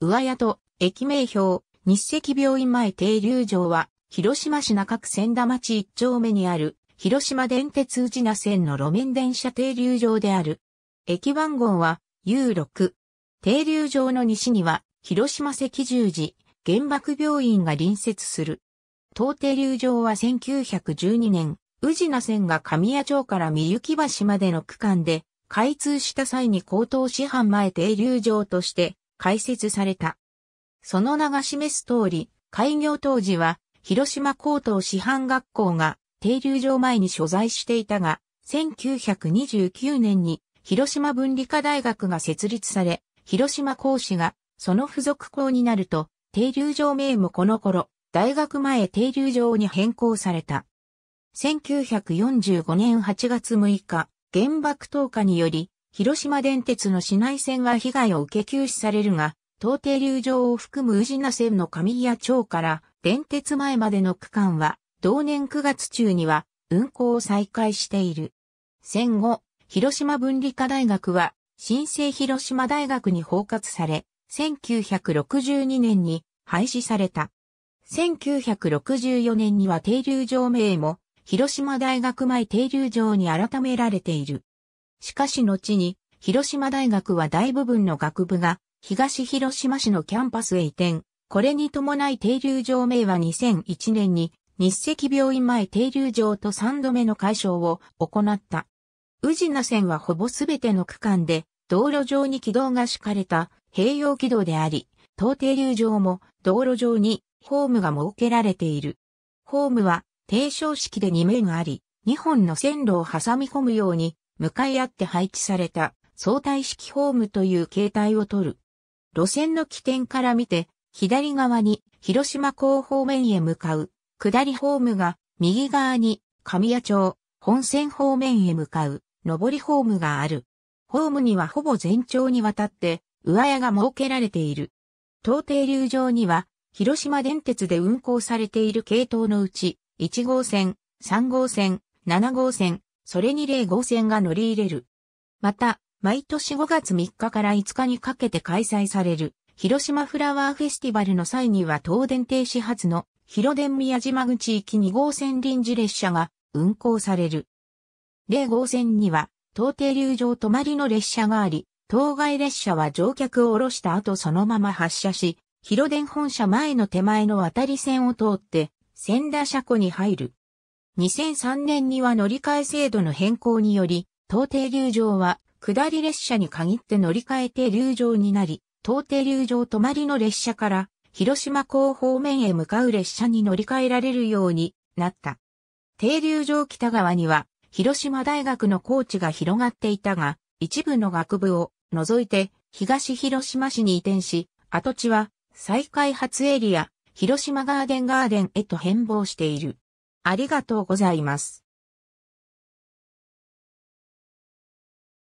上と駅名標、日赤病院前停留場は、広島市中区千田町一丁目にある、広島電鉄宇品線の路面電車停留場である。駅番号は U6。停留場の西には、広島赤十字、原爆病院が隣接する。当停留場は1912年、宇品線が神谷町から三行橋までの区間で、開通した際に高等師範前停留場として開設された。その名が示す通り、開業当時は、広島高等師範学校が停留場前に所在していたが、1929年に広島文理科大学が設立され、広島講師がその付属校になると、停留場名もこの頃、大学前停留場に変更された。1945年8月6日、原爆投下により、広島電鉄の市内線は被害を受け休止されるが、東停留場を含む宇品線の上宮町から電鉄前までの区間は、同年9月中には運行を再開している。戦後、広島分理科大学は、新生広島大学に包括され、1962年に廃止された。1964年には停留場名も、広島大学前停留場に改められている。しかし後に、広島大学は大部分の学部が、東広島市のキャンパスへ移転。これに伴い停留場名は2001年に、日赤病院前停留場と3度目の解消を行った。宇品線はほぼすべての区間で、道路上に軌道が敷かれた併用軌道であり、当停留場も道路上にホームが設けられている。ホームは低床式で2面あり、2本の線路を挟み込むように向かい合って配置された相対式ホームという形態をとる。路線の起点から見て、左側に広島港方面へ向かう、下りホームが、右側に神谷町、本線方面へ向かう、上りホームがある。ホームにはほぼ全長にわたって、上屋が設けられている。東停留場には、広島電鉄で運行されている系統のうち、1号線、3号線、7号線、それに例号線が乗り入れる。また、毎年5月3日から5日にかけて開催される、広島フラワーフェスティバルの際には東電停止発の広電宮島口行き2号線臨時列車が運行される。例号線には、東停留場止まりの列車があり、当該列車は乗客を降ろした後そのまま発車し、広電本社前の手前の渡り線を通って、千田車庫に入る。2003年には乗り換え制度の変更により、東停留場は下り列車に限って乗り換え停留場になり、東停留場止まりの列車から広島港方面へ向かう列車に乗り換えられるようになった。停留場北側には広島大学の高地が広がっていたが、一部の学部を除いて東広島市に移転し、跡地は再開発エリア、広島ガーデンガーデンへと変貌している。ありがとうございます。